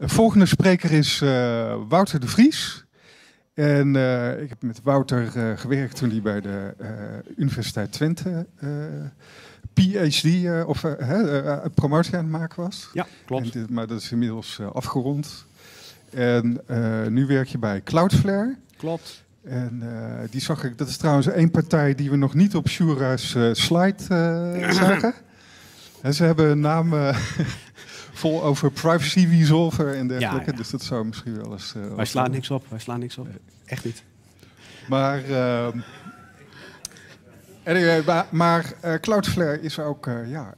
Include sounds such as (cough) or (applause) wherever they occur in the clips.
volgende spreker is eh, Wouter de Vries. En eh, ik heb met Wouter eh, gewerkt toen hij bij de Universiteit Twente PhD of promotie aan het maken was. Ja, klopt. maar dat is inmiddels afgerond. En nu werk je bij Cloudflare. Klopt. En die zag ik, dat is trouwens één partij die we nog niet op Shura's slide (clears throat) zagen. en ze hebben een naam. (laughs) vol over privacy resolver en dergelijke. Dus dat zou misschien wel eens. Uh, eh, wij slaan niks op, wij slaan niks op. Eh, echt niet. Maar. Uh, anyway, maar, eh, Cloudflare is ook, ja,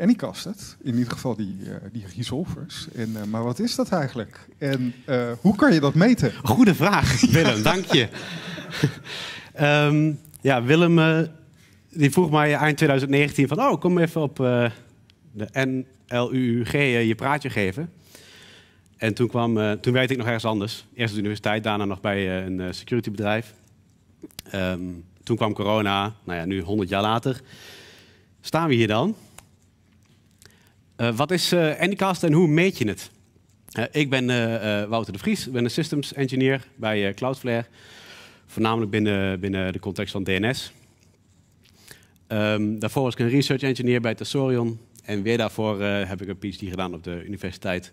Anycast het. In ieder geval die, die resolvers. En, maar wat is dat eigenlijk? En hoe kan je dat meten? Goede vraag, (laughs) Willem, dank je. (laughs) Ehm, ja, Willem die vroeg mij eind 2019 van... oh, kom even op de LUUG eh, je praatje geven. En toen, kwam, eh, toen werkte ik nog ergens anders. Eerst op de universiteit, daarna nog bij eh, een securitybedrijf. Um, toen kwam corona, nou ja, nu 100 jaar later. Staan we hier dan? wat is uh, Anycast en hoe meet je het? ik ben Wouter de Vries, ik ben een systems engineer bij Cloudflare. Voornamelijk binnen, binnen de context van DNS. Ehm, daarvoor was ik een research engineer bij Tessorion. En weer daarvoor eh, heb ik een PhD gedaan op de Universiteit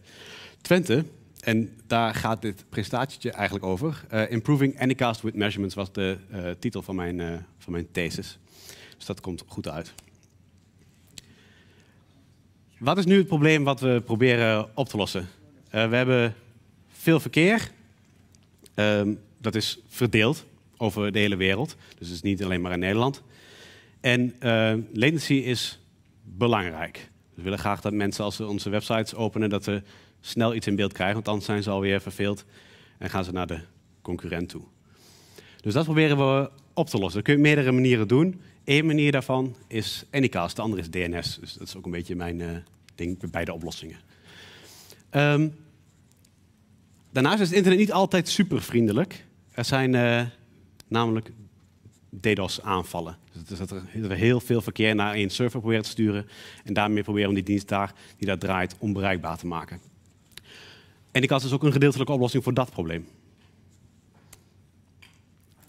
Twente. En daar gaat dit prestatietje eigenlijk over. Uh, Improving Anycast with Measurements was de eh, titel van mijn, van mijn thesis. Dus dat komt goed uit. Wat is nu het probleem wat we proberen op te lossen? we hebben veel verkeer. Ehm, dat is verdeeld over de hele wereld. Dus het is niet alleen maar in Nederland. En latency is belangrijk. We willen graag dat mensen als ze onze websites openen, dat ze snel iets in beeld krijgen, want anders zijn ze alweer verveeld en gaan ze naar de concurrent toe. Dus dat proberen we op te lossen. Dat kun je op meerdere manieren doen. Eén manier daarvan is Anycast, de andere is DNS. Dus dat is ook een beetje mijn eh, ding bij beide oplossingen. Ehm, daarnaast is het internet niet altijd supervriendelijk. Er zijn uh, namelijk DDoS-aanvallen. Dus dat, we heel veel verkeer naar één server proberen te sturen en daarmee proberen om die dienst daar, die daar draait onbereikbaar te maken. En ik had dus ook een gedeeltelijke oplossing voor dat probleem.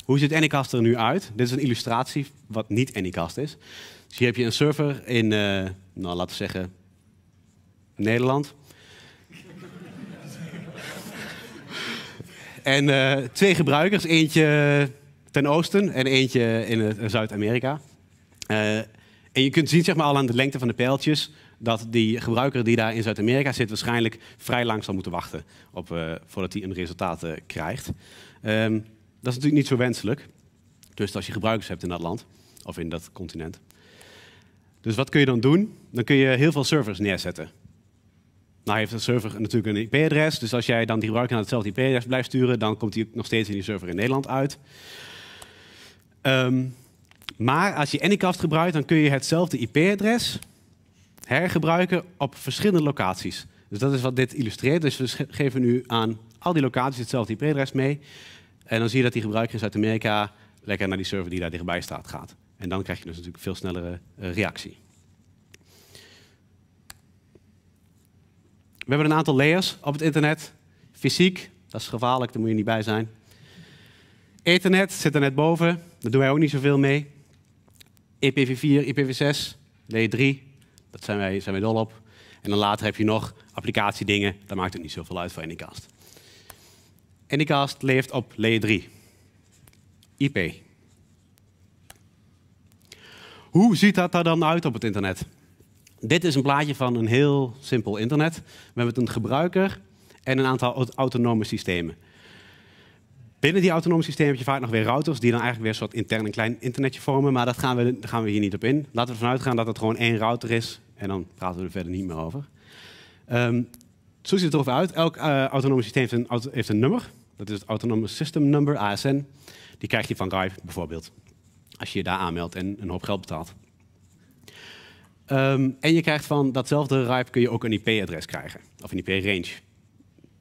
Hoe ziet Anycast er nu uit? Dit is een illustratie wat niet Anycast is. Dus hier heb je een server in, eh, nou, laten we zeggen, Nederland. (laughs) en eh, twee gebruikers, eentje ten oosten en eentje in eh, Zuid-Amerika. Eh, en je kunt zien zeg maar, al aan de lengte van de pijltjes dat die gebruiker die daar in Zuid-Amerika zit waarschijnlijk vrij lang zal moeten wachten op, eh, voordat hij een resultaat krijgt. Ehm, dat is natuurlijk niet zo wenselijk. Dus als je gebruikers hebt in dat land of in dat continent. Dus wat kun je dan doen? Dan kun je heel veel servers neerzetten. Nou heeft een server natuurlijk een IP-adres, dus als jij dan die gebruiker naar hetzelfde IP-adres blijft sturen, dan komt hij nog steeds in die server in Nederland uit. Ehm, maar als je Anycast gebruikt, dan kun je hetzelfde IP-adres hergebruiken op verschillende locaties. Dus dat is wat dit illustreert. Dus we geven nu aan al die locaties hetzelfde IP-adres mee. En dan zie je dat die gebruiker in Zuid-Amerika lekker naar die server die daar dichtbij staat gaat. En dan krijg je dus natuurlijk veel snellere eh, reactie. We hebben een aantal layers op het internet. Fysiek, dat is gevaarlijk, daar moet je niet bij zijn. Ethernet zit er net boven. Daar doen wij ook niet zoveel mee. IPv4, IPv6, Layer 3 dat zijn wij, zijn wij dol op. En dan later heb je nog applicatiedingen, daar maakt het niet zoveel uit voor Anycast. Anycast leeft op layer 3, IP. Hoe ziet dat er dan uit op het internet? Dit is een plaatje van een heel simpel internet. We hebben een gebruiker en een aantal autonome systemen binnen die autonome systeem heb je vaak nog weer routers die dan eigenlijk weer een soort intern een klein internetje vormen. Maar dat gaan we, daar gaan we hier niet op in. Laten we ervan uitgaan dat het gewoon één router is en dan praten we er verder niet meer over. Um, zo ziet het erover uit. Elk eh, autonome systeem heeft een, heeft een, nummer. Dat is het Autonome System Number, ASN. Die krijg je van Rive bijvoorbeeld. Als je je daar aanmeldt en een hoop geld betaalt. Ehm, en je krijgt van datzelfde RIPE kun je ook een IP-adres krijgen. Of een IP-range. Ik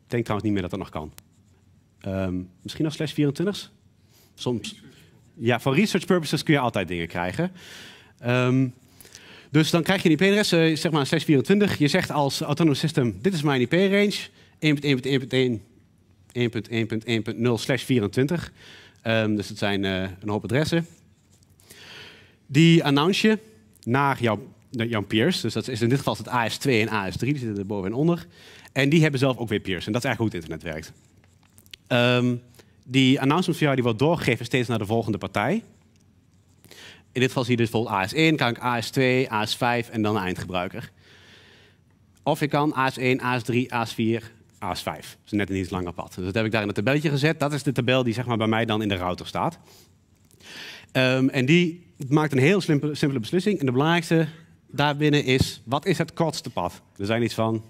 denk trouwens niet meer dat dat nog kan. Ehm, misschien nog slash 24's? Soms. Ja, Voor research purposes kun je altijd dingen krijgen. Ehm, dus dan krijg je een IP-adres, eh, zeg maar slash 24. Je zegt als autonomous system, dit is mijn IP-range. 1.1.1.1, slash 24. Ehm, dus dat zijn eh, een hoop adressen. Die announce je naar jouw, naar jouw peers. Dus dat is in dit geval het AS2 en AS3, die zitten er boven en onder. En die hebben zelf ook weer peers. En dat is eigenlijk hoe het internet werkt. Ehm, die announcement via die wordt doorgegeven steeds naar de volgende partij. In dit geval zie je dus bijvoorbeeld AS1, kan ik AS2, AS5 en dan eindgebruiker. Of je kan AS1, AS3, AS4, AS5. Dat is net een iets langer pad. Dus dat heb ik daar in het tabelletje gezet. Dat is de tabel die zeg maar, bij mij dan in de router staat. Um, en die maakt een heel simpele, simpele beslissing. En de belangrijkste daarbinnen is, wat is het kortste pad? Er zijn iets van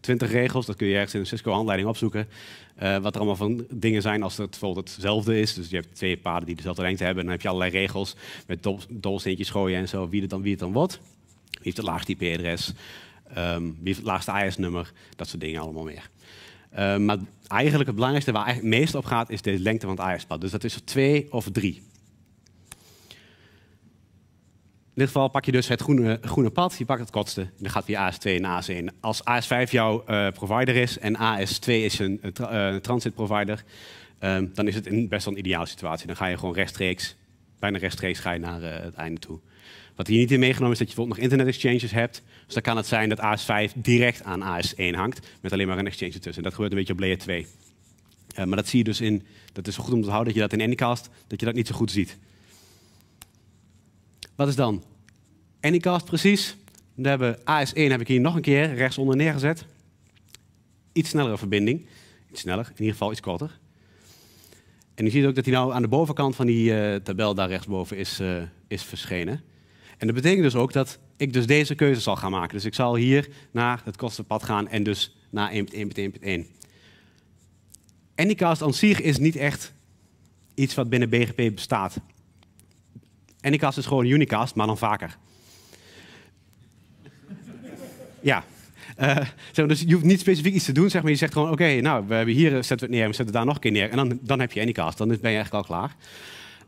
20 regels. Dat kun je ergens in een Cisco-handleiding opzoeken. Eh, wat er allemaal van dingen zijn als het bijvoorbeeld hetzelfde is. Dus je hebt twee paden die dezelfde lengte hebben. dan heb je allerlei regels met do gooien en zo. Wie het dan, wie het dan wat. Wie heeft het laagste IP-adres? Ehm, wie heeft het laagste IS-nummer? Dat soort dingen allemaal meer. Ehm, maar eigenlijk het belangrijkste waar het meest op gaat is de lengte van het IS-pad. Dus dat is er twee of drie. In dit geval pak je dus het groene, groene pad, je pakt het kortste. Dan gaat via AS2 en AS1. Als AS5 jouw eh, provider is en AS2 is een eh, tra eh, transit provider, ehm, dan is het best wel een ideale situatie. Dan ga je gewoon rechtstreeks, bijna rechtstreeks ga je naar het einde toe. Wat hier niet in meegenomen is dat je bijvoorbeeld nog internet exchanges hebt. Dus dan kan het zijn dat AS5 direct aan AS1 hangt, met alleen maar een exchange ertussen. Dat gebeurt een beetje op layer 2. maar dat zie je dus in, dat is goed om te houden dat je dat in Anycast, dat je dat niet zo goed ziet. Wat is dan Anycast precies? We hebben AS1 heb ik hier nog een keer rechtsonder neergezet. Iets snellere verbinding. Iets sneller, in ieder geval iets korter. En je ziet ook dat hij nou aan de bovenkant van die eh, tabel daar rechtsboven is, eh, is verschenen. En dat betekent dus ook dat ik dus deze keuze zal gaan maken. Dus ik zal hier naar het kostenpad gaan en dus naar 1.1.1.1. Anycast aan zich is niet echt iets wat binnen BGP bestaat. Anycast is dus gewoon Unicast, maar dan vaker. ja. Eh, dus je hoeft niet specifiek iets te doen, zeg maar. Je zegt gewoon, oké, nou, we hebben hier eh, zetten we het neer, we zetten het daar nog een keer neer. En dan, dan heb je Anycast, dan ben je eigenlijk al klaar.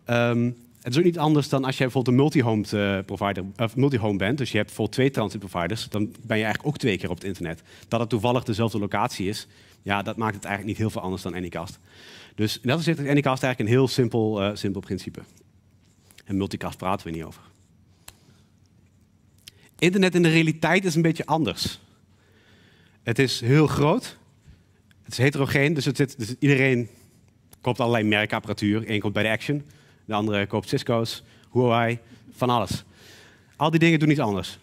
Ehm, het is ook niet anders dan als je bijvoorbeeld een multi-home eh, provider, of multi-home bent, dus je hebt bijvoorbeeld twee transit providers, dan ben je eigenlijk ook twee keer op het internet. Dat het toevallig dezelfde locatie is, ja, dat maakt het eigenlijk niet heel veel anders dan Anycast. Dus in dat opzicht is Anycast eigenlijk een heel simpel, simpel principe. En multicast praten we niet over. Internet in de realiteit is een beetje anders. Het is heel groot. Het is heterogeen, dus, het zit, dus iedereen koopt allerlei merkapparatuur. Eén komt bij de Action, de andere koopt Cisco's, Huawei, van alles. Al die dingen doen iets anders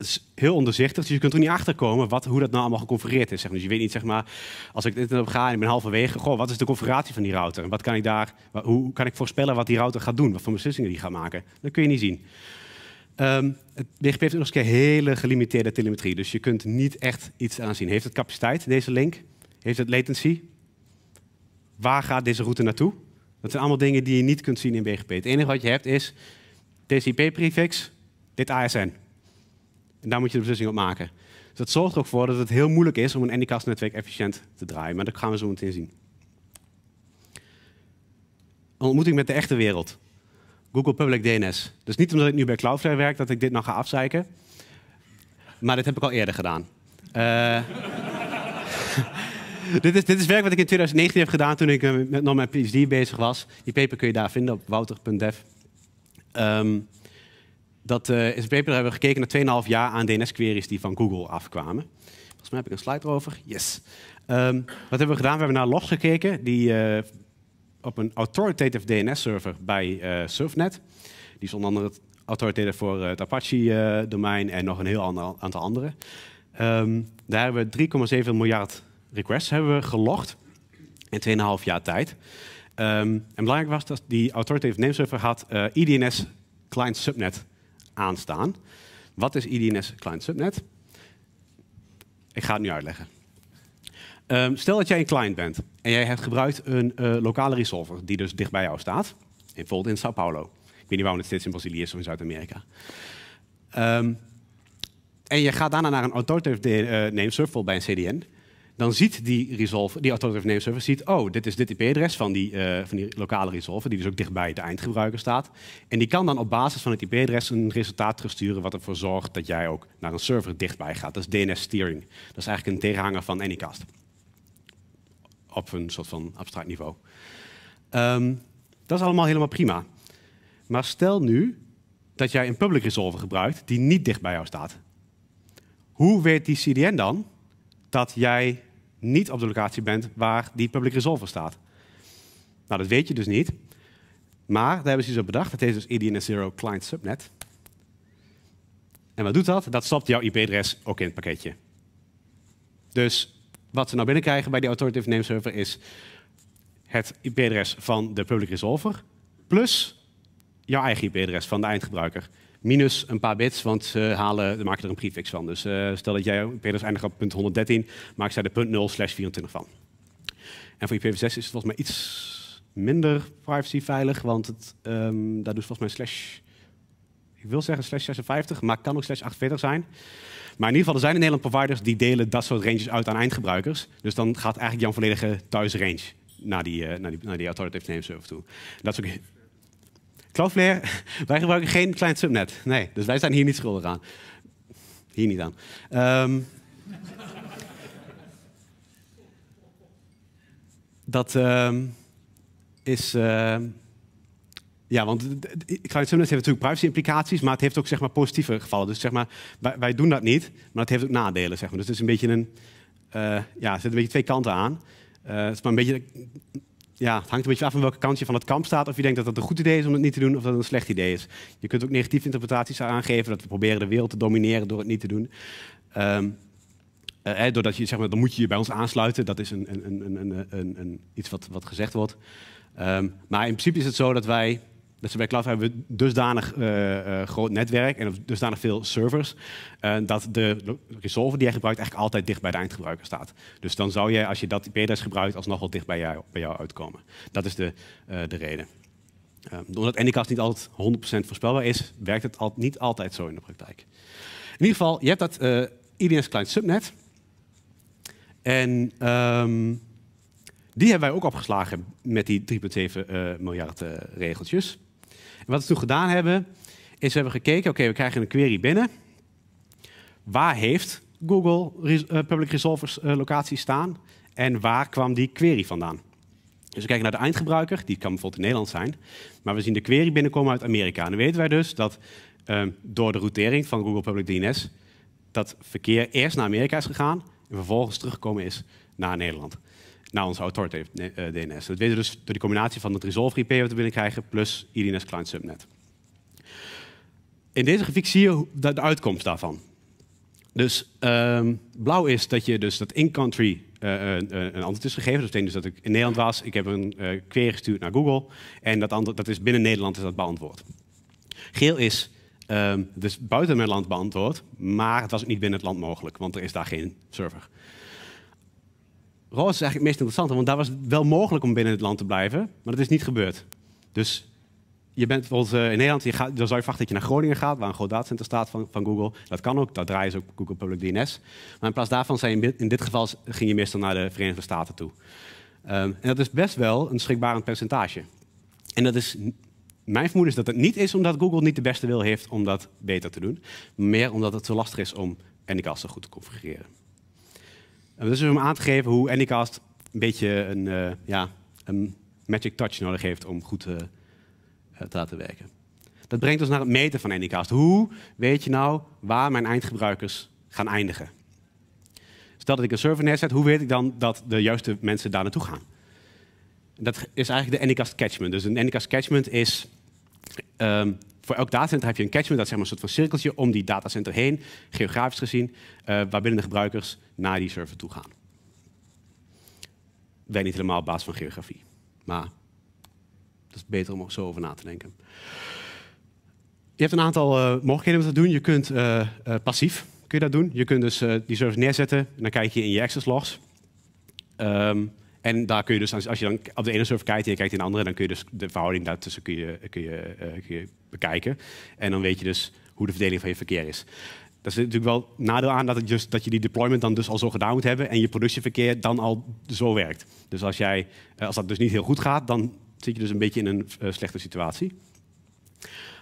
het is heel onderzichtig, dus je kunt er niet achter komen wat, hoe dat nou allemaal geconfigureerd is. Zeg maar. Dus je weet niet, zeg maar, als ik dit op ga en ik ben halverwege, goh, wat is de configuratie van die router? Wat kan ik daar, hoe kan ik voorspellen wat die router gaat doen? Wat voor beslissingen die gaat maken? Dat kun je niet zien. Ehm, het BGP heeft nog eens een keer hele gelimiteerde telemetrie, dus je kunt niet echt iets aanzien. Heeft het capaciteit, deze link? Heeft het latency? Waar gaat deze route naartoe? Dat zijn allemaal dingen die je niet kunt zien in BGP. Het enige wat je hebt is tcp prefix dit ASN. En daar moet je de beslissing op maken. Dus dat zorgt er ook voor dat het heel moeilijk is om een Anycast-netwerk efficiënt te draaien. Maar dat gaan we zo meteen zien. Een ontmoeting met de echte wereld. Google Public DNS. Dus niet omdat ik nu bij Cloudflare werk dat ik dit nog ga afzeiken. Maar dit heb ik al eerder gedaan. Eh, (laughs) dit, is, dit is werk wat ik in 2019 heb gedaan toen ik eh, met, nog mijn PhD bezig was. Die paper kun je daar vinden op wouter.dev dat uh, in paper hebben we gekeken naar 2,5 jaar aan DNS-queries die van Google afkwamen. Volgens mij heb ik een slide erover. Yes. Ehm, wat hebben we gedaan? We hebben naar logs gekeken die eh, op een authoritative DNS-server bij eh, Surfnet. Die is onder andere authoritative voor het Apache-domein en nog een heel aantal andere. Um, ehm, daar hebben we 3,7 miljard requests hebben we gelogd in 2,5 jaar tijd. Ehm, en belangrijk was dat die authoritative nameserver had uh, IDNS e client subnet aanstaan. Wat is IDNS Client Subnet? Ik ga het nu uitleggen. Ehm, stel dat jij een client bent en jij hebt gebruikt een eh, lokale resolver die dus dicht bij jou staat, bijvoorbeeld in Sao Paulo. Ik weet niet waarom het steeds in Brazilië is of in Zuid-Amerika. Ehm, en je gaat daarna naar een authoritative eh, name server bij een CDN dan ziet die resolver, die Authoritative Name Server, ziet, oh, dit is dit IP-adres van, die, eh, van die lokale resolver, die dus ook dichtbij de eindgebruiker staat. En die kan dan op basis van het IP-adres een resultaat terugsturen wat ervoor zorgt dat jij ook naar een server dichtbij gaat. Dat is DNS-steering. Dat is eigenlijk een tegenhanger van Anycast. Op een soort van abstract niveau. Ehm, dat is allemaal helemaal prima. Maar stel nu dat jij een public resolver gebruikt die niet dichtbij jou staat. Hoe weet die CDN dan dat jij niet op de locatie bent waar die public resolver staat. Nou, dat weet je dus niet. Maar daar hebben ze zo bedacht. Dat heet dus edns Zero client subnet. En wat doet dat? Dat stopt jouw IP-adres ook in het pakketje. Dus wat ze nou binnenkrijgen bij die authoritative name server is het IP-adres van de public resolver plus jouw eigen IP-adres van de eindgebruiker minus een paar bits, want ze halen, maken er een prefix van. Dus eh, stel dat jij peders eindigt op punt 113, maak zij de 0 slash 24 van. En voor IPv6 is het volgens mij iets minder privacyveilig, want het, ehm, daar doet volgens mij slash, ik wil zeggen slash 56, maar kan ook slash 48 zijn. Maar in ieder geval, er zijn in Nederland providers die delen dat soort ranges uit aan eindgebruikers. Dus dan gaat eigenlijk jouw volledige thuisrange naar die, uh, naar die, naar die authoritative name server toe. Dat is ook Cloudflare, (laughs) wij gebruiken geen client subnet. Nee, dus wij zijn hier niet schuldig aan. Hier niet aan. Ehm, dat ehm, is. Ehm, ja, want client subnet heeft natuurlijk privacy implicaties, maar het heeft ook zeg maar, positieve gevallen. Dus zeg maar, wij, wij doen dat niet, maar het heeft ook nadelen. Zeg maar. Dus het is een beetje een. Eh, ja, er zitten een beetje twee kanten aan. Eh, het is maar een beetje ja, het hangt een beetje af van welke kant je van het kamp staat. Of je denkt dat het een goed idee is om het niet te doen, of dat het een slecht idee is. Je kunt ook negatieve interpretaties aangeven. Dat we proberen de wereld te domineren door het niet te doen. Ehm, eh, doordat je zeg maar, dan moet je bij ons aansluiten. Dat is een, een, een, iets wat, wat gezegd wordt. Ehm, maar in principe is het zo dat wij dus bij cloud hebben we dusdanig eh, eh, groot netwerk en dusdanig veel servers, eh, dat de resolver die jij gebruikt eigenlijk altijd dicht bij de eindgebruiker staat. Dus dan zou je, als je dat IP-adres gebruikt, alsnog wel dicht bij jou, jou uitkomen. Dat is de, de reden. Ehm, omdat Anycast niet altijd 100% voorspelbaar is, werkt het al, niet altijd zo in de praktijk. In ieder geval, je hebt dat IDS Client Subnet. En ehm, die hebben wij ook opgeslagen met die 3,7 miljard regeltjes. Wat we toen gedaan hebben, is we hebben gekeken, oké, we krijgen een query binnen. Waar heeft Google eh, Public Resolvers eh, locatie locaties staan? En waar kwam die query vandaan? Dus we kijken naar de eindgebruiker, die kan bijvoorbeeld in Nederland zijn. Maar we zien de query binnenkomen uit Amerika. dan weten wij dus dat ehm, door de routering van Google Public DNS... dat verkeer eerst naar Amerika is gegaan en vervolgens teruggekomen is naar Nederland naar onze authoritative eh, DNS. Dat weten we dus door die combinatie van het resolve IP wat we binnenkrijgen plus IDNS client subnet. In deze grafiek zie je de, uitkomst daarvan. Dus ehm, blauw is dat je dus dat in-country eh, eh, een, een antwoord is gegeven. Dat betekent dus dat ik in Nederland was, ik heb een query gestuurd naar Google en dat, antwoord, dat is binnen Nederland is dat beantwoord. Geel is ehm, dus buiten mijn land beantwoord, maar het was ook niet binnen het land mogelijk, want er is daar geen server. Roos is eigenlijk het meest interessante, want daar was het wel mogelijk om binnen het land te blijven, maar dat is niet gebeurd. Dus je bent bijvoorbeeld eh, in Nederland, je gaat, dan zou je verwachten dat je naar Groningen gaat, waar een groot datacenter staat van, van Google. Dat kan ook, dat draaien ze ook Google Public DNS. Maar in plaats daarvan zijn in, in dit geval ging je meestal naar de Verenigde Staten toe. Ehm, en dat is best wel een schrikbarend percentage. En dat is, mijn vermoeden is dat het niet is omdat Google niet de beste wil heeft om dat beter te doen. Meer omdat het zo lastig is om en goed te configureren. En is dus om aan te geven hoe Anycast een beetje een, eh, ja, een magic touch nodig heeft om goed eh, eh, te laten werken. Dat brengt ons naar het meten van Anycast. Hoe weet je nou waar mijn eindgebruikers gaan eindigen? Stel dat ik een server neerzet, hoe weet ik dan dat de juiste mensen daar naartoe gaan? Dat is eigenlijk de Anycast catchment. Dus een Anycast catchment is ehm, voor elk datacenter heb je een catchment, dat is zeg maar een soort van cirkeltje om die datacenter heen, geografisch gezien, eh, waarbinnen de gebruikers naar die server toe gaan. Wij niet helemaal op basis van geografie, maar dat is beter om er zo over na te denken. Je hebt een aantal eh, mogelijkheden om dat te doen. Je kunt uh, passief kun je dat doen. Je kunt dus die servers neerzetten en dan kijk je in je access logs. Ehm, en daar kun je dus, als je dan op de ene server kijkt en je kijkt in de andere, dan kun je dus de verhouding daartussen kun je, kun je, eh, bekijken. En dan weet je dus hoe de verdeling van je verkeer is. Daar zit natuurlijk wel nadeel aan dat, dus, dat je die deployment dan dus al zo gedaan moet hebben en je productieverkeer dan al zo werkt. Dus als, jij, eh, als dat dus niet heel goed gaat, dan zit je dus een beetje in een eh, slechte situatie.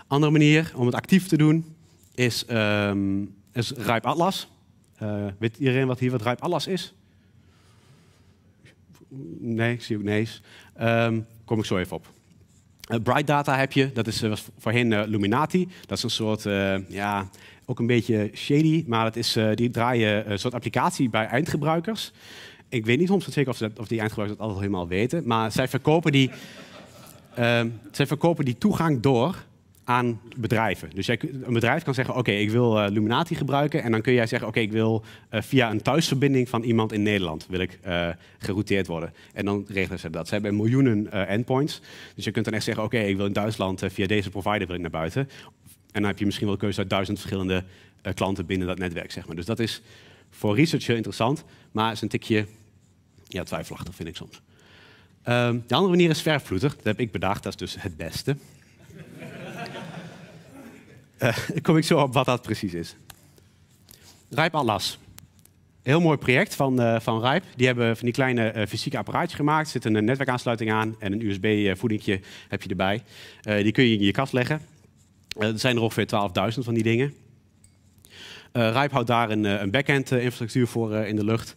Andere manier om het actief te doen is, um, is Atlas. weet iedereen wat hier wat Rijp Atlas is? nee, zie ik niet. Ehm, kom ik zo even op. Eh, Bright Data heb je, dat is, eh, was voorheen eh, Luminati. Dat is een soort, ja, ook een beetje shady, maar dat is, die draaien een soort applicatie bij eindgebruikers. Ik weet niet 100% zeker of, of die eindgebruikers dat altijd helemaal weten, maar zij verkopen die, ehm, zij verkopen die toegang door aan bedrijven. Dus jij, een bedrijf kan zeggen, oké, ik wil uh, Luminati gebruiken. En dan kun jij zeggen, oké, ik wil eh, via een thuisverbinding van iemand in Nederland wil ik, eh, gerouteerd worden. En dan regelen ze dat. Ze hebben miljoenen endpoints. Dus je kunt dan echt zeggen, oké, ik wil in Duitsland via deze provider wil ik naar buiten. En dan heb je misschien wel keuze uit duizend verschillende klanten binnen dat netwerk, zeg maar. Dus dat is voor research heel interessant, maar is een tikje ja, twijfelachtig, vind ik soms. Ehm, de andere manier is vervloeter. Dat heb ik bedacht, dat is dus het beste. Uh, (laughs) kom ik zo op wat dat precies is. Rijp Atlas. Heel mooi project van, uh, van Rijp. Die hebben van die kleine uh, fysieke apparaatjes gemaakt. Er zit een netwerkaansluiting aan en een USB-voedingje heb je erbij. die kun je in je kast leggen. er zijn er ongeveer 12.000 van die dingen. Rijp houdt daar een, een backend-infrastructuur voor in de lucht.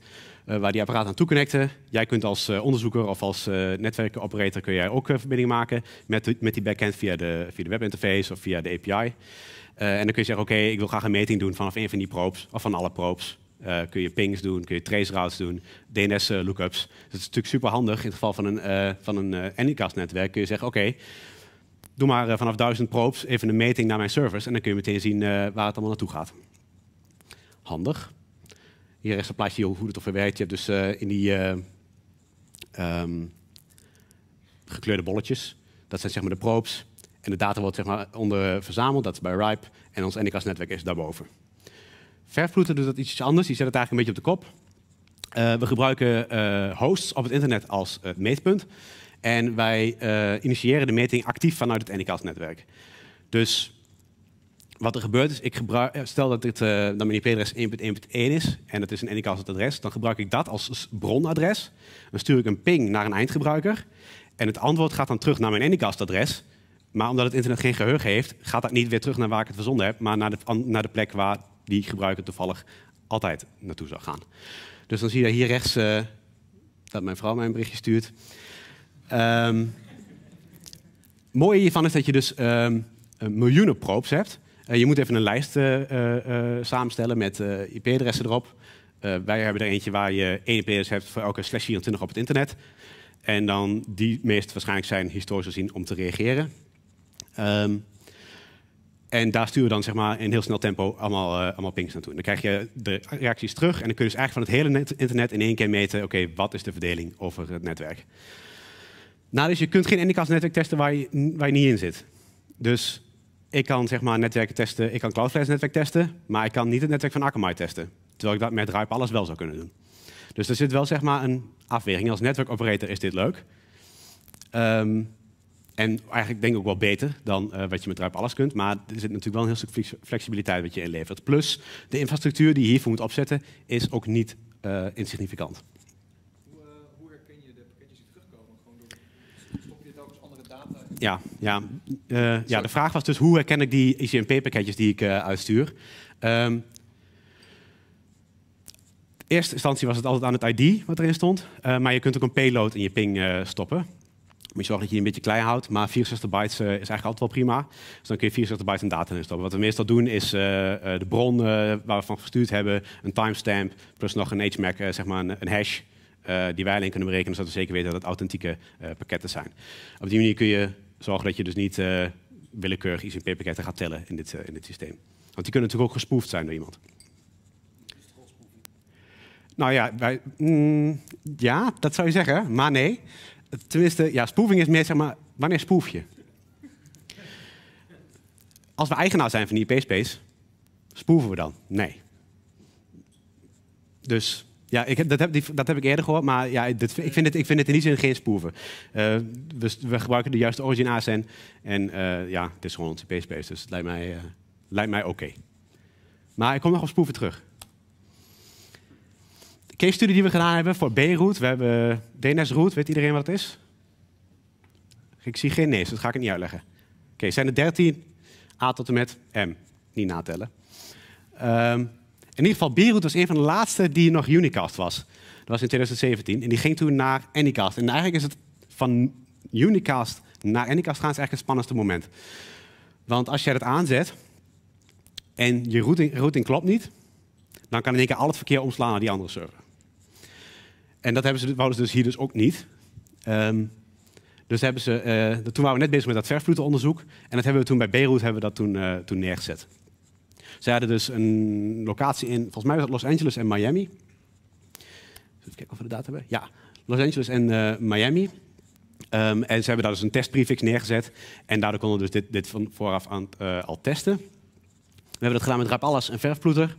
Eh, waar die apparaat aan toe connecten. Jij kunt als eh, onderzoeker of als eh, netwerkoperator kun jij ook verbinding maken met, met die backend via de, via de webinterface of via de API. en dan kun je zeggen, oké, ik wil graag een meting doen vanaf een van die probes of van alle probes. kun je pings doen, kun je traceroutes doen, DNS-lookups. dat is natuurlijk super handig. In het geval van een, uh, van een Anycast-netwerk kun je zeggen: Oké, doe maar vanaf 1000 probes even een meting naar mijn servers. En dan kun je meteen zien waar het allemaal naartoe gaat. Handig. Hier rechts een plaatje hoe het of werkt. Je hebt dus eh, in die um, gekleurde bolletjes. Dat zijn zeg maar de probes. En de data wordt zeg maar, onder verzameld, dat is bij RIPE. En ons NDCAS-netwerk is daarboven. Verfploeten doet dat iets anders. Die zet het eigenlijk een beetje op de kop. Eh, we gebruiken hosts op het internet als meetpunt. En wij initiëren de meting actief vanuit het NDCAS-netwerk. Dus wat er gebeurt is, ik gebruik, eh, stel dat, dit, eh, dat mijn IP-adres 1.1.1 is en het is een anycast adres, dan gebruik ik dat als bronadres. Dan stuur ik een ping naar een eindgebruiker en het antwoord gaat dan terug naar mijn anycast adres. Maar omdat het internet geen geheugen heeft, gaat dat niet weer terug naar waar ik het verzonden heb, maar naar de, naar de plek waar die gebruiker toevallig altijd naartoe zou gaan. Dus dan zie je hier rechts eh, dat mijn vrouw mij een berichtje stuurt. Um, ehm, mooi hiervan is dat je dus um, ehm, miljoenen probes hebt. Eh, je moet even een lijst eh, eh, samenstellen met IP-adressen erop. wij hebben er eentje waar je één IP-adres hebt voor elke slash 24 op het internet. En dan die meest waarschijnlijk zijn historisch gezien om te reageren. Ehm, en daar sturen we dan zeg maar, in heel snel tempo allemaal, allemaal pings naartoe. dan krijg je de reacties terug en dan kun je dus eigenlijk van het hele net, internet in één keer meten... oké, wat is de verdeling over het netwerk? Nou, dus je kunt geen NDK's netwerk testen waar je, waar je niet in zit. Dus ik kan zeg maar, netwerken testen, ik kan Cloudflare's netwerk testen, maar ik kan niet het netwerk van Akamai testen. Terwijl ik dat met Ruip alles wel zou kunnen doen. Dus er zit wel zeg maar, een afweging. Als netwerkoperator is dit leuk. Ehm, en eigenlijk denk ik ook wel beter dan eh, wat je met Ruip alles kunt. Maar er zit natuurlijk wel een heel stuk flexibiliteit wat je inlevert. Plus, de infrastructuur die je hiervoor moet opzetten is ook niet eh, insignificant. ja, ja. Eh, ja, de vraag was dus hoe herken ik die ICMP-pakketjes die ik eh, uitstuur? Um, in eerste instantie was het altijd aan het ID wat erin stond, eh, maar je kunt ook een payload in je ping stoppen. Moet je zorgen dat je je een beetje klein houdt, maar 64 bytes is eigenlijk altijd wel prima. Dus dan kun je 64 bytes in data in stoppen. Wat we meestal doen is de bron waar we van gestuurd hebben, een timestamp, plus nog een HMAC, zeg maar een, een hash, die wij alleen kunnen berekenen, zodat we zeker weten dat het authentieke pakketten zijn. Op die manier kun je zorgen dat je dus niet uh, willekeurig ICP-pakketten gaat tellen in dit, eh, in dit systeem. Want die kunnen natuurlijk ook gespoefd zijn door iemand. Nou ja, wij, mm, ja, dat zou je zeggen, maar nee. Tenminste, ja, spoofing is meer zeg maar, wanneer spoef je? Als we eigenaar zijn van die IP-space, spoeven we dan? Nee. Dus ja, ik, dat, heb, dat heb ik eerder gehoord, maar ja, ik, vind het, ik vind het in ieder zin geen spoeven. Eh, we, we, gebruiken de juiste origin ASN en eh, ja, het is gewoon onze base, dus het lijkt mij, eh, lijkt mij oké. Maar ik kom nog op spoeven terug. De case study die we gedaan hebben voor B-route, we hebben DNS-route, weet iedereen wat het is? Ik zie geen nee, dus dat ga ik niet uitleggen. Oké, okay, zijn er 13? A tot en met M, niet natellen. Um, in ieder geval, Beirut was een van de laatste die nog Unicast was. Dat was in 2017. En die ging toen naar Anycast. En eigenlijk is het van Unicast naar Anycast gaan is eigenlijk het spannendste moment. Want als jij dat aanzet en je routing, routing klopt niet, dan kan in één keer al het verkeer omslaan naar die andere server. En dat hebben ze, wouden dus hier dus ook niet. Ehm, dus hebben ze, eh, toen waren we net bezig met dat vervloetenonderzoek. En dat hebben we toen bij Beirut hebben we dat toen, eh, toen neergezet. Ze hadden dus een locatie in, volgens mij was het Los Angeles en Miami. Even kijken of we de data hebben. Ja, Los Angeles en eh, Miami. Ehm, en ze hebben daar dus een testprefix neergezet. En daardoor konden we dus dit, dit van vooraf aan, eh, al testen. We hebben dat gedaan met Rapallas en verfploeter.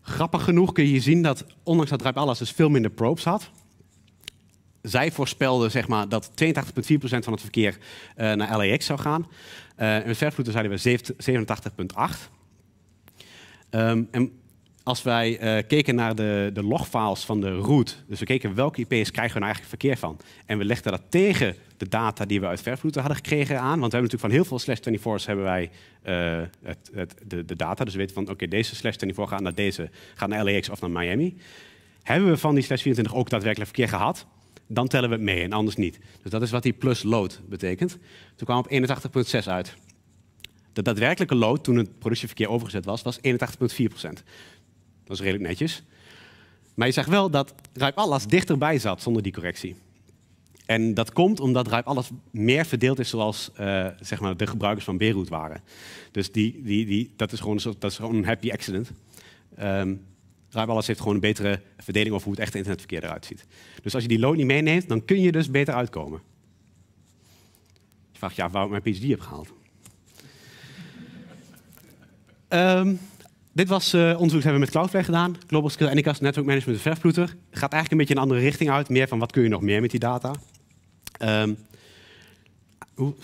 Grappig genoeg kun je zien dat, ondanks dat Rapallas dus veel minder probes had, zij voorspelden zeg maar, dat 82,4% van het verkeer eh, naar LAX zou gaan. Uh, en met vervloeten zeiden we 87,8%. Ehm, en als wij eh, keken naar de, de logfiles van de route, dus we keken welke IP's krijgen we nou eigenlijk verkeer van. En we legden dat tegen de data die we uit vervloeten hadden gekregen aan. Want we hebben natuurlijk van heel veel slash 24's hebben wij het, de, de, data. Dus we weten van oké, deze slash 24 gaat naar deze, gaat naar LAX of naar Miami. Hebben we van die slash 24 ook daadwerkelijk verkeer gehad? dan tellen we het mee en anders niet. Dus dat is wat die plus load betekent. Toen kwam op 81,6 uit. De daadwerkelijke lood toen het productieverkeer overgezet was, was 81,4 Dat is redelijk netjes. Maar je zag wel dat Ruip Alles dichterbij zat zonder die correctie. En dat komt omdat Ruip Alles meer verdeeld is zoals eh, zeg maar de gebruikers van Beirut waren. Dus die, die, die, dat, is gewoon, dat is gewoon een happy accident. Ehm, Draaiballas heeft gewoon een betere verdeling over hoe het echte internetverkeer eruit ziet. Dus als je die loon niet meeneemt, dan kun je dus beter uitkomen. Je vraagt je af waarom ik mijn PhD heb gehaald. Ehm, dit was eh, onderzoek dat hebben we met Cloudflare gedaan. Global Skill Anycast Network Management en Verfploeter. Gaat eigenlijk een beetje een andere richting uit. Meer van wat kun je nog meer met die data. Ehm, hoe,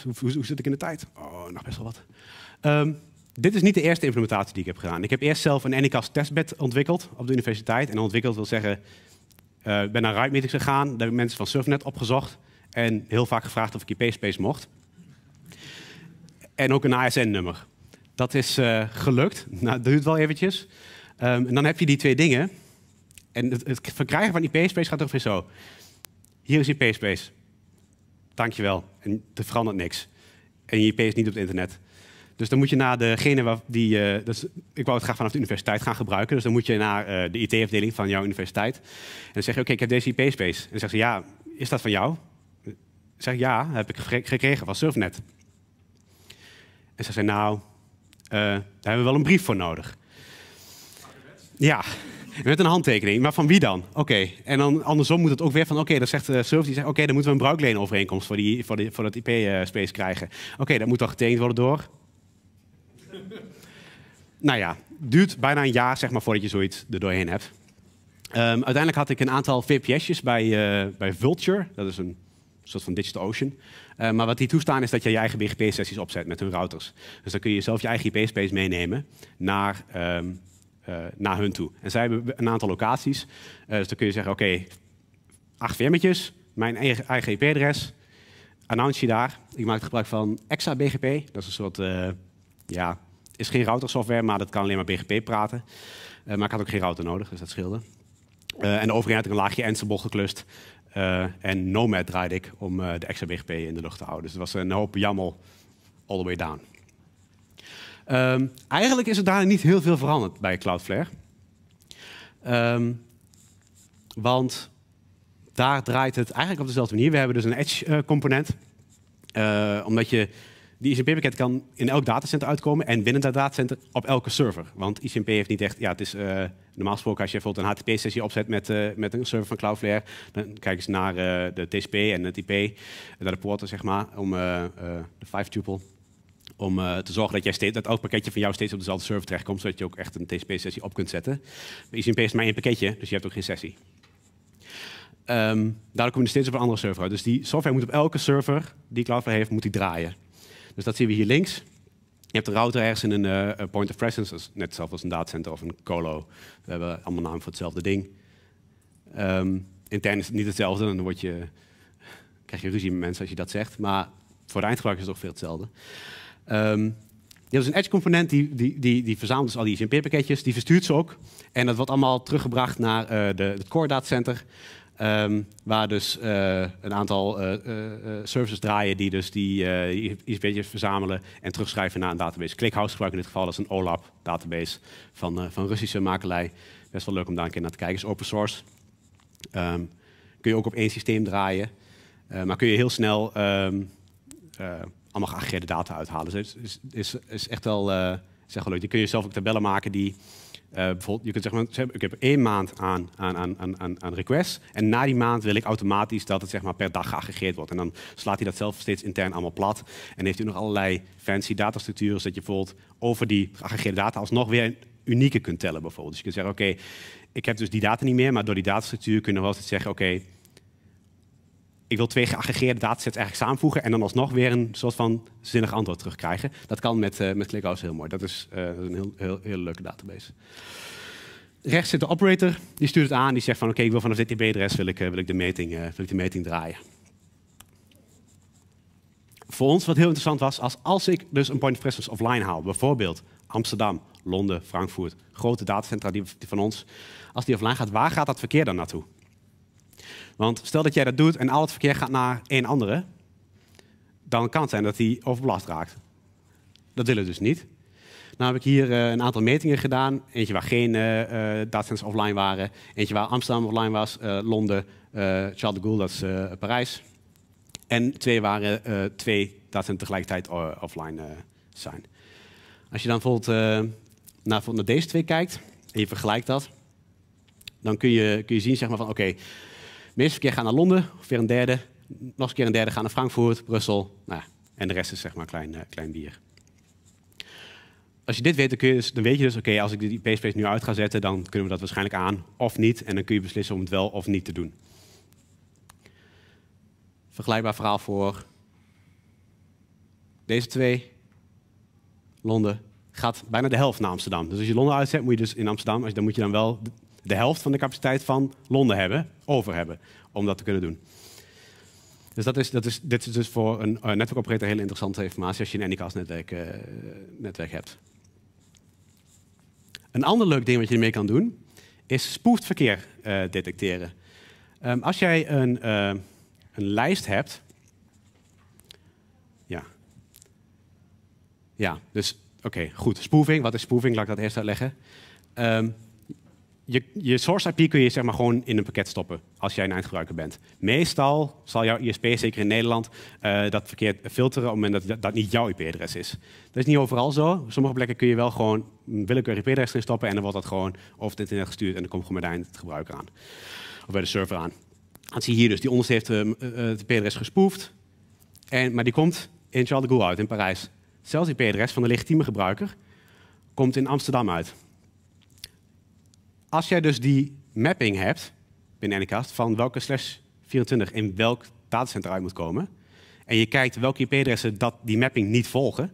zit ik in de tijd? Oh, nog best wel wat. Ehm, dit is niet de eerste implementatie die ik heb gedaan. Ik heb eerst zelf een Anycast testbed ontwikkeld op de universiteit. En ontwikkeld wil zeggen, eh, ik ben naar ridemeetings gegaan. Daar heb ik mensen van Surfnet opgezocht. En heel vaak gevraagd of ik IP-space mocht. En ook een ASN-nummer. Dat is eh, gelukt. (laughs) Nou, dat duurt wel eventjes. Ehm, en dan heb je die twee dingen. En het, verkrijgen van IP-space gaat ongeveer zo. Hier is IP-space. Dankjewel. En er verandert niks. En je IP is niet op het internet. Dus dan moet je naar degene waar die. Eh, dus ik wou het graag vanaf de universiteit gaan gebruiken. Dus dan moet je naar eh, de IT-afdeling van jouw universiteit. En dan zeg je: Oké, ik heb deze IP-space. En dan zeggen ze: Ja, is dat van jou? Dan zeg Ja, heb ik gekregen van Surfnet. En ze zeggen: Nou, eh, daar hebben we wel een brief voor nodig. Ja. Met een handtekening. Maar van wie dan? Oké. En dan andersom moet het ook weer van... Oké, dan zegt Surfnet. Surf, Oké, dan moeten we een bruikleenovereenkomst voor, die, voor, die, voor dat IP-space krijgen. Oké, dat moet dan getekend worden door nou ja, duurt bijna een jaar zeg maar, voordat je zoiets er doorheen hebt. Ehm, uiteindelijk had ik een aantal VPS'jes bij, eh, bij Vulture. Dat is een soort van Digital Ocean. Uh, maar wat die toestaan is dat je je eigen BGP-sessies opzet met hun routers. Dus dan kun je zelf je eigen IP-space meenemen naar, um, naar hun toe. En zij hebben een aantal locaties. Eh, dus dan kun je zeggen, oké, acht VM'tjes, mijn eigen IP-adres. Announce je daar. Ik maak gebruik van EXA BGP. Dat is een soort ja, is geen routersoftware, maar dat kan alleen maar BGP praten. Eh, maar ik had ook geen router nodig, dus dat scheelde. Eh, en overigens had ik een laagje Ansible geklust. Eh, en Nomad draaide ik om de extra BGP in de lucht te houden. Dus het was een hoop jammel all the way down. Ehm, eigenlijk is er daar niet heel veel veranderd bij Cloudflare. Ehm, want daar draait het eigenlijk op dezelfde manier. We hebben dus een edge component. omdat je die ICMP-pakket kan in elk datacenter uitkomen en binnen dat datacenter op elke server. Want ICMP heeft niet echt, ja, het is eh, normaal gesproken als je bijvoorbeeld een HTTP-sessie opzet met, eh, met een server van Cloudflare, dan kijken eh, ze naar de TCP en het IP, naar de porten zeg maar, om de 5-tuple om te zorgen dat, jij steeds, dat elk pakketje van jou steeds op dezelfde server terechtkomt, zodat je ook echt een TCP-sessie op kunt zetten. Bij ICMP is maar één pakketje, dus je hebt ook geen sessie. Um, daardoor kom je steeds op een andere server uit. Dus die software moet op elke server die Cloudflare heeft, moet die draaien. Dus dat zien we hier links. Je hebt de router ergens in een eh, point of presence, net zelfs als een datacenter of een colo. We hebben allemaal naam voor hetzelfde ding. Ehm, intern is het niet hetzelfde, dan word je, krijg je ruzie met mensen als je dat zegt. Maar voor de eindgebruiker is het toch veel hetzelfde. Um, hebt is dus een edge component, die, die, die, die verzamelt dus al die SMP pakketjes, die verstuurt ze ook. En dat wordt allemaal teruggebracht naar eh, de, het core datacenter. Ehm, waar dus eh, een aantal eh, eh, services draaien die dus die beetje verzamelen en terugschrijven naar een database. ClickHouse gebruiken in dit geval, is een OLAP database van, van Russische makelij. Best wel leuk om daar een keer naar te kijken, is open source. Ehm, kun je ook op één systeem draaien, maar kun je heel snel ehm, allemaal geaggregeerde data uithalen. Dus is, is, is echt wel, is echt wel leuk. Je kun je zelf ook tabellen maken die eh, bijvoorbeeld, je kunt zeggen, ik heb één maand aan, aan, aan, aan, aan requests. En na die maand wil ik automatisch dat het zeg maar, per dag geaggregeerd wordt. En dan slaat hij dat zelf steeds intern allemaal plat. En heeft hij nog allerlei fancy datastructuren, zodat je bijvoorbeeld over die geaggregeerde data alsnog weer unieke kunt tellen bijvoorbeeld. Dus je kunt zeggen, oké, ik heb dus die data niet meer, maar door die datastructuur kunnen we altijd zeggen, oké, ik wil twee geaggregeerde datasets eigenlijk samenvoegen en dan alsnog weer een soort van zinnig antwoord terugkrijgen. Dat kan met, uh, met ClickHouse heel mooi. Eh, dat is, een heel, heel, heel, leuke database. Rechts zit de operator, die stuurt het aan, die zegt van oké, ik wil vanaf dit IP-adres wil ik, eh, wil ik de, meting, wil ik de meting draaien. Voor ons wat heel interessant was, als, als ik dus een point of presence offline haal, bijvoorbeeld Amsterdam, Londen, Frankfurt, grote datacentra die van ons, als die offline gaat, waar gaat dat verkeer dan naartoe? Want stel dat jij dat doet en al het verkeer gaat naar één andere, dan kan het zijn dat hij overbelast raakt. Dat willen we dus niet. Nou heb ik hier eh, een aantal metingen gedaan. Eentje waar geen uh, datacenters offline waren. Eentje waar Amsterdam offline was, Londen, Charles de Gaulle, dat is Parijs. En twee waren twee datacenters tegelijkertijd offline zijn. Als je dan bijvoorbeeld naar, naar, deze twee kijkt en je vergelijkt dat, dan kun je, kun je zien zeg maar, van oké, meeste verkeer we naar Londen, ongeveer een derde. Nog eens een keer een derde gaan naar Frankfurt, Brussel. Nou, en de rest is zeg maar klein, eh, klein bier. Als je dit weet, dan, kun je dus- dan weet je dus, oké, als ik die PSP's nu uit ga zetten, dan kunnen we dat waarschijnlijk aan of niet. En dan kun je beslissen om het wel of niet te doen. Vergelijkbaar verhaal voor deze twee. Londen gaat bijna de helft naar Amsterdam. Dus als je Londen uitzet, moet je dus in Amsterdam, dan moet je dan wel de helft van de capaciteit van Londen hebben, over hebben, om dat te kunnen doen. Dus, dat is, dat is, dit is dus voor een uh, heel interessante informatie als je een Anycast-netwerk eh, netwerk hebt. Een ander leuk ding wat je ermee kan doen, is spoofd verkeer eh, detecteren. Ehm, als jij een, een lijst hebt. Ja. Ja, dus oké, goed. Spoofing, wat is spoofing? Laat ik dat eerst uitleggen. Um, je, je source IP kun je zeg maar gewoon in een pakket stoppen als jij een eindgebruiker bent. Meestal zal jouw ISP, zeker in Nederland, eh, dat verkeerd filteren op het moment dat dat niet jouw IP-adres is. Dat is niet overal zo. sommige plekken kun je wel gewoon een willekeurig IP-adres in stoppen en dan wordt dat gewoon over het internet gestuurd en dan komt gewoon bij de eindgebruiker aan. Of bij de server aan. Dat zie je hier dus. Die onderste heeft uh, het IP-adres gespoefd, en, maar die komt in Charles de Gaulle uit, in Parijs. Zelfs IP-adres van de legitieme gebruiker komt in Amsterdam uit. Als jij dus die mapping hebt binnen Anycast van welke slash 24 in welk datacenter uit moet komen, en je kijkt welke IP-adressen dat die mapping niet volgen,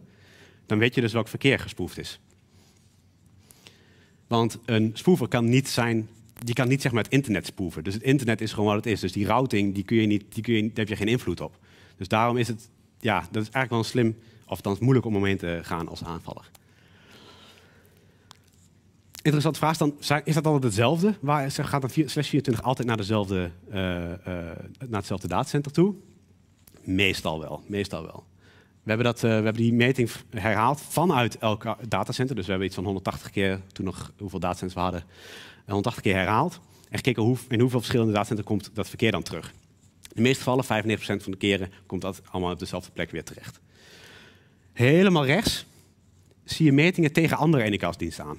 dan weet je dus welk verkeer gespoefd is. Want een spoever kan niet zijn, die kan niet zeg maar het internet spoeven. Dus het internet is gewoon wat het is. Dus die routing, die kun je niet, die kun je, daar heb je geen invloed op. Dus daarom is het, ja, dat is eigenlijk wel een slim, of dan moeilijk om omheen te gaan als aanvaller interessante vraag dan, is dat altijd hetzelfde? Waar, gaat dat 4, slash 24 altijd naar, dezelfde, eh, eh, naar hetzelfde datacenter toe? Meestal wel, meestal wel. We hebben, dat, eh, we hebben die meting herhaald vanuit elk datacenter. Dus we hebben iets van 180 keer, toen nog hoeveel datacenters we hadden, 180 keer herhaald. En gekeken in hoeveel verschillende datacenters komt dat verkeer dan terug. In de meeste gevallen, 95% van de keren, komt dat allemaal op dezelfde plek weer terecht. Helemaal rechts zie je metingen tegen andere ene diensten aan.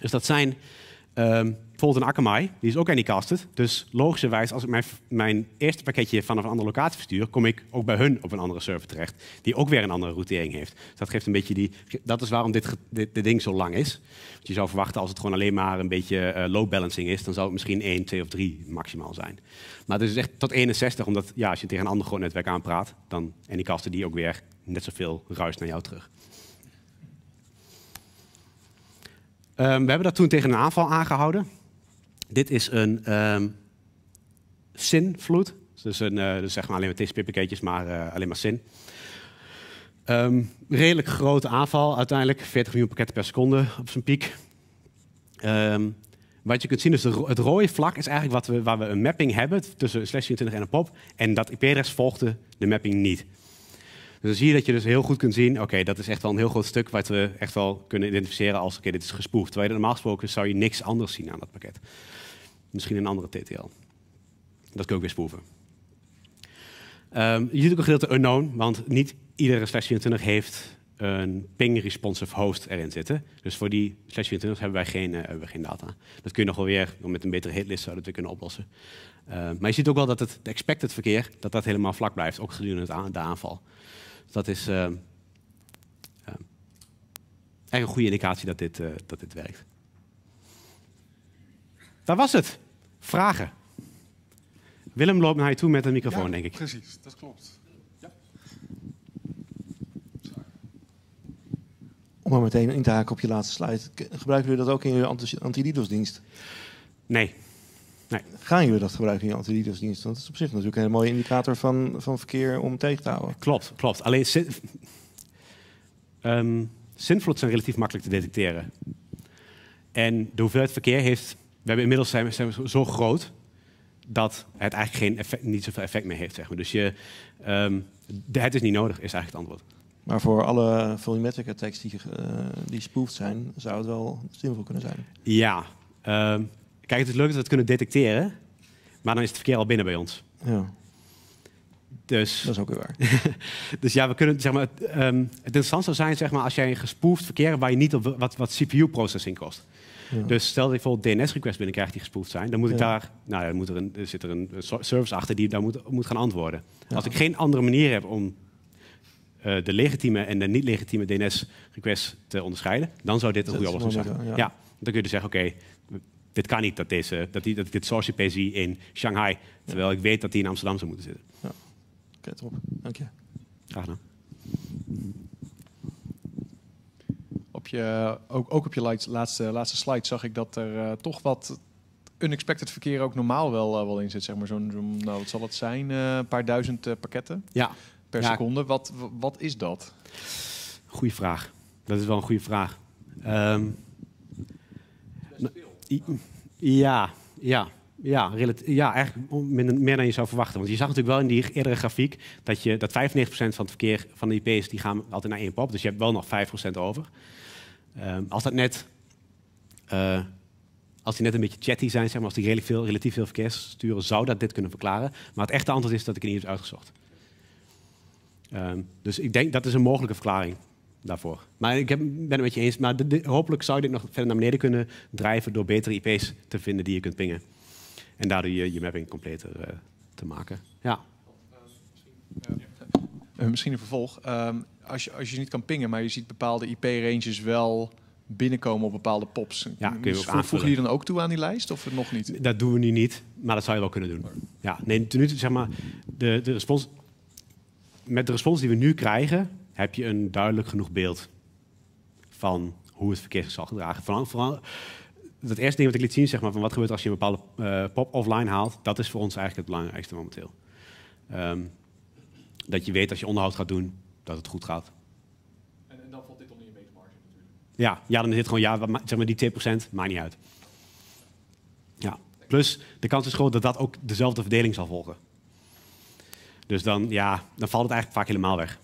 Dus dat zijn um, bijvoorbeeld een Akamai, die is ook anycasted. Dus logischerwijs, als ik mijn, mijn eerste pakketje vanaf een andere locatie verstuur, kom ik ook bij hun op een andere server terecht, die ook weer een andere routering heeft. Dus dat geeft een beetje die. Dat is waarom dit, dit, ding zo lang is. Want je zou verwachten, als het gewoon alleen maar een beetje eh, load balancing is, dan zou het misschien 1, 2 of 3 maximaal zijn. Maar het is echt tot 61, omdat ja, als je tegen een ander groot netwerk aanpraat, dan anycasten die ook weer net zoveel ruis naar jou terug. Ehm, we hebben dat toen tegen een aanval aangehouden. Dit is een um, ehm, vloed, Dus, een, eh, dus zeg maar alleen maar TCP-pakketjes, maar eh, alleen maar sin. Ehm, redelijk grote aanval uiteindelijk. 40 miljoen pakketten per seconde op zijn piek. wat je kunt zien is het rode vlak is eigenlijk wat we, waar we een mapping hebben tussen slash 24 en een pop. En dat IP-adres volgde de mapping niet. Dus dan zie je dat je dus heel goed kunt zien, oké, dat is echt wel een heel groot stuk wat we echt wel kunnen identificeren als, oké, dit is gespoefd. Terwijl normaal gesproken zou je niks anders zien aan dat pakket. Misschien een andere TTL. Dat kun je ook weer spoeven. Ehm, je ziet ook een gedeelte unknown, want niet iedere slash 24 heeft een ping responsive host erin zitten. Dus voor die slash 24 hebben wij geen, eh, hebben geen data. Dat kun je nog wel weer met een betere hitlist zouden we kunnen oplossen. Ehm, maar je ziet ook wel dat het expected verkeer dat dat helemaal vlak blijft, ook gedurende de aanval dat is uh, een goede indicatie dat dit, eh, dat dit werkt. Daar was het. Vragen. Willem loopt naar je toe met een microfoon, denk ik. Precies, dat klopt. Ja. Om maar meteen in te haken op je laatste slide. Gebruiken jullie dat ook in uw anti Nee. Nee. Gaan jullie dat gebruiken in je dat is op zich natuurlijk een hele mooie indicator van, van verkeer om tegen te houden. Klopt, klopt. Alleen sin, ehm, zijn relatief makkelijk te detecteren. En de hoeveelheid verkeer heeft... We hebben inmiddels zijn, zijn we zo groot dat het eigenlijk geen effect, niet zoveel effect meer heeft. Zeg maar. Dus je, ehm, het is niet nodig, is eigenlijk het antwoord. Maar voor alle volumetric attacks die, eh, die spoofd zijn, zou het wel zinvol kunnen zijn. Ja, ehm, Kijk, het is leuk dat we het kunnen detecteren, maar dan is het verkeer al binnen bij ons. Ja. Dus, dat is ook weer waar. (laughs) dus ja, we kunnen, zeg maar, het, ehm, het interessant zou zijn zeg maar, als jij een gespoefd verkeer waar je niet op wat, wat CPU-processing kost. Dus stel dat ik bijvoorbeeld DNS-requests binnenkrijg die gespoefd zijn, dan moet ik daar, nou, dan er, zit er een service achter die daar moet, moet gaan antwoorden. Als ik geen andere manier heb om eh, de legitieme en de niet-legitieme DNS-requests te onderscheiden, dan zou dit een goede oplossing zijn. Ja. dan kun je dus zeggen, oké, dit kan niet dat, deze, eh, dat, die, dat ik dit Source zie in Shanghai, terwijl ik weet dat die in Amsterdam zou moeten zitten. Ja. Oké, okay, top. Dank je. Graag gedaan. Op je, ook, ook op je laatste, laatste slide zag ik dat er eh, toch wat unexpected verkeer ook normaal wel, eh, wel in zit. Zeg maar zo nou, wat zal het zijn? een paar duizend pakketten ja. per seconde. Wat, wat is dat? Goeie vraag. Dat is wel een goede vraag. Um, ja, ja. Ja, ja, eigenlijk meer dan je zou verwachten. Want je zag natuurlijk wel in die eerdere grafiek dat, je, dat 95% van het verkeer van de IP's die gaan altijd naar één pop. Dus je hebt wel nog 5% over. Ehm, als dat net, eh, als die net een beetje chatty zijn, zeg maar, als die veel, relatief veel verkeer sturen, zou dat dit kunnen verklaren. Maar het echte antwoord is dat ik het niet heb uitgezocht. Ehm, dus ik denk dat is een mogelijke verklaring daarvoor. Maar ik heb, ben het met je eens. Maar hopelijk zou je dit nog verder naar beneden kunnen drijven door betere IP's te vinden die je kunt pingen. En daardoor je, je mapping completer eh, te maken. Ja. Eh, misschien een vervolg. Ehm, als, je, als je niet kan pingen, maar je ziet bepaalde IP-ranges wel binnenkomen op bepaalde pops. Ja, hm, kun je ook aanvullen. Voegen die dan ook toe aan die lijst of nog niet? Dat doen we nu niet, maar dat zou je wel kunnen doen. Ja, nee, nu zeg maar, de, de respons, met de respons die we nu krijgen, heb je een duidelijk genoeg beeld van hoe het verkeer zich zal gedragen. Vooral, vooral, dat eerste ding wat ik liet zien, zeg maar, van wat gebeurt als je een bepaalde eh, pop offline haalt, dat is voor ons eigenlijk het belangrijkste momenteel. Ehm, dat je weet als je onderhoud gaat doen, dat het goed gaat. En, dan valt dit onder je marge natuurlijk. Ja, ja, dan is het gewoon, ja, zeg maar die 2% maakt niet uit. Ja, plus de kans is groot dat dat ook dezelfde verdeling zal volgen. Dus dan, ja, dan valt het eigenlijk vaak helemaal weg.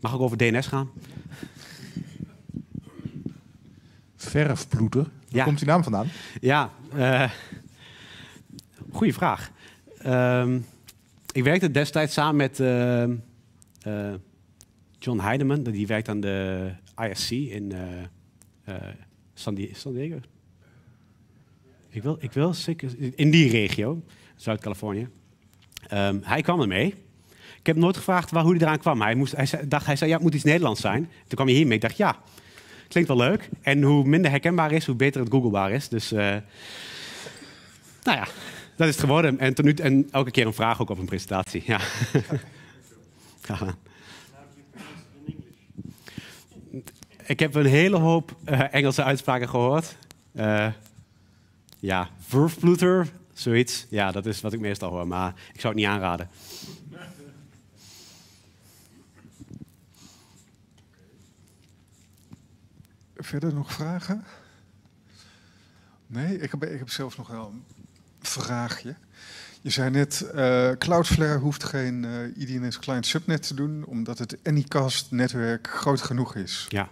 Mag ik over DNS gaan? Verfploeter. Waar komt die naam vandaan? Ja, eh, goede vraag. Ehm, ik werkte destijds samen met eh, eh, John Heideman. Die werkt aan de ISC in San Diego. Ik wil, ik wil zeker in die regio, Zuid-Californië. Ehm, hij kwam ermee. Ik heb nooit gevraagd waar, hoe hij eraan kwam. Hij, moest, hij, zei, dacht, hij zei, ja, het moet iets Nederlands zijn. Toen kwam je hiermee. Ik dacht, ja, klinkt wel leuk. En hoe minder herkenbaar is, hoe beter het googlebaar is. Dus, eh, nou ja, dat is het geworden. En, tot nu, en elke keer een vraag ook op een presentatie. Ja. (laughs) ja. Ik heb een hele hoop eh, Engelse uitspraken gehoord. Uh, ja, verfploeter, Zoiets, ja, dat is wat ik meestal hoor, maar ik zou het niet aanraden. Verder nog vragen? Nee, ik heb, ik heb zelf nog wel een vraagje. Je zei net, eh, Cloudflare hoeft geen uh, eh, IDNS client subnet te doen, omdat het Anycast netwerk groot genoeg is. Ja.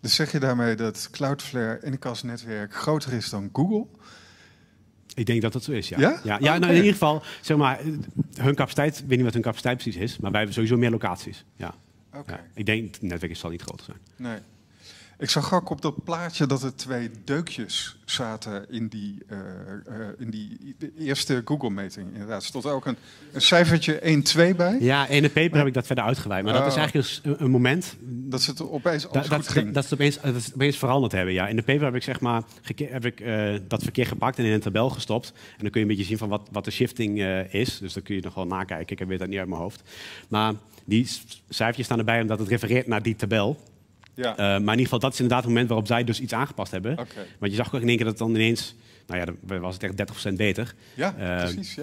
Dus zeg je daarmee dat Cloudflare Anycast netwerk groter is dan Google? Ik denk dat dat zo is, ja. Ja? Ja, ah, nou, in ieder geval, zeg maar, hun capaciteit, ik weet niet wat hun capaciteit precies is, maar wij hebben sowieso meer locaties. Ja. Okay. ik denk, het netwerk zal niet groter zijn. Nee. Ik zag ook op dat plaatje dat er twee deukjes zaten in die, eh, eh, in die eerste Google-meting. Inderdaad, er stond ook een, een cijfertje 1-2 bij. Ja, in de paper heb ik dat verder uitgeweid. Maar dat is oh. eigenlijk dus een, een, moment... Dat ze het opeens da, dat, Dat, ze opeens, dat opeens veranderd hebben, ja. In de paper heb ik, zeg maar, heb ik eh, dat verkeer gepakt en in een tabel gestopt. En dan kun je een beetje zien van wat, wat de shifting is. Dus dan kun je nog wel nakijken. Ik heb weer dat niet uit mijn hoofd. Maar die cijfertjes staan erbij omdat het refereert naar die tabel. Ja. Eh, maar in ieder geval, dat is inderdaad het moment waarop zij dus iets aangepast hebben. Want je zag ook in één keer dat het dan ineens, nou ja, dan was het echt 30% beter. Ja, eh, precies, ja.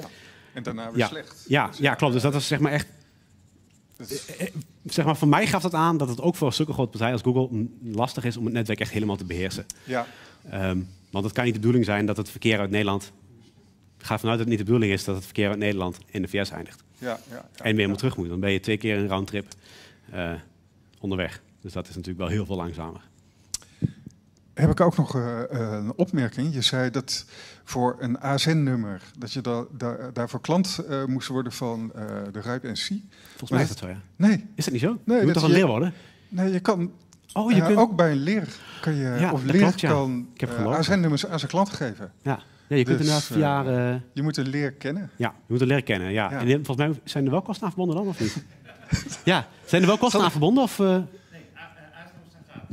En daarna weer ja, slecht. Dus ja, ja, klopt. Dus dat was zeg maar echt eh, Zeg maar, voor mij gaf dat aan dat het ook voor zulke grote partijen als Google lastig is om het netwerk echt helemaal te beheersen. Ja. Ehm, want het kan niet de bedoeling zijn dat het verkeer uit Nederland. Ga vanuit dat het niet de bedoeling is dat het verkeer uit Nederland in de VS eindigt. Ja, ja, en weer helemaal terug moet. Dan ben je twee keer een roundtrip uh, onderweg. Dus dat is natuurlijk wel heel veel langzamer. Heb ik ook nog eh, eh, een opmerking. Je zei dat voor een ASN-nummer, dat je da daarvoor klant uh, moest worden van uh, de Ruip NC. Volgens mij is dat zo, ja. Nee. Is dat niet zo? Nee, je moet toch een leer worden? Nee, je kan... Oh, je kunt... Ook bij een leer kan je... Ja, of leer klopt, ja. kan ASN-nummers aan zijn klant geven. Ja. Ja, je kunt dus, inderdaad je moet een leer kennen. Ja, je moet een leer kennen, ja. En volgens mij zijn er wel kosten aan verbonden dan, of niet? (laughs) ja, zijn er wel kosten aan verbonden? Of,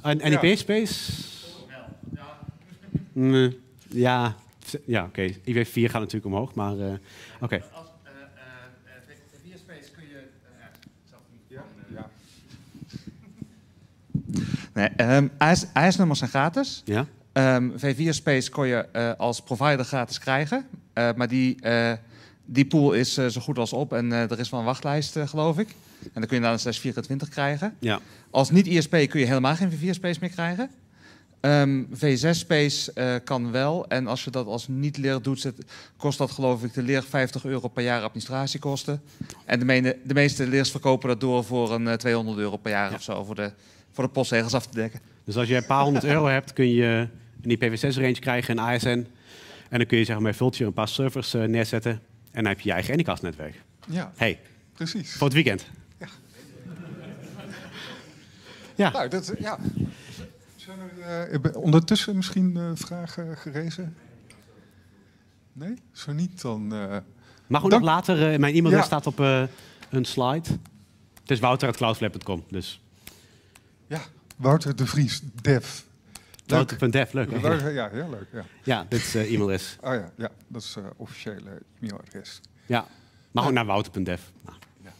een NIP ja. Space? Ja, ja oké. Okay. IV4 gaat natuurlijk omhoog, maar eh, oké. Eh, eh, okay. (laughs) Nee, um, ehm, AS-nummers zijn gratis. Ja. Um, ehm, V4 Space kon je als provider gratis krijgen. maar die die pool is eh, zo goed als op en eh, er is wel een wachtlijst, eh, geloof ik. En dan kun je daar een 624 krijgen. Ja. Als niet-ISP kun je helemaal geen V4-space meer krijgen. Ehm, V6-space kan wel. En als je dat als niet-leer doet, kost dat geloof ik de leer 50 euro per jaar administratiekosten. En de, de meeste leers verkopen dat door voor een uh, 200 euro per jaar of zo voor de, voor de postzegels af te dekken. Dus als je een paar honderd (laughs) euro hebt, kun je een IPv6-range krijgen, een ASN. En dan kun je zeg maar, bij Vultje een paar servers neerzetten. En dan heb je je eigen Anycast-netwerk. Ja, hey, precies. Voor het weekend. Ja. ja. Nou, dat, ja. Zijn er uh, ondertussen misschien eh, vragen gerezen? Nee? Zo niet, dan... Eh, Mag ook nog later. Eh, mijn e-mailadres staat op een slide. Het is wouter.cloudflap.com, dus... Ja, Wouter de Vries, dev. Wouter leuk. Ja, heel leuk. Ja, ja dit is eh, e-mailadres. (laughs) Oh ja, ja, dat is eh, officiële e-mailadres. Ja, maar ook naar wouter.def. Nou. Ja.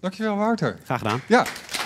Dankjewel, Wouter. Graag gedaan. Ja.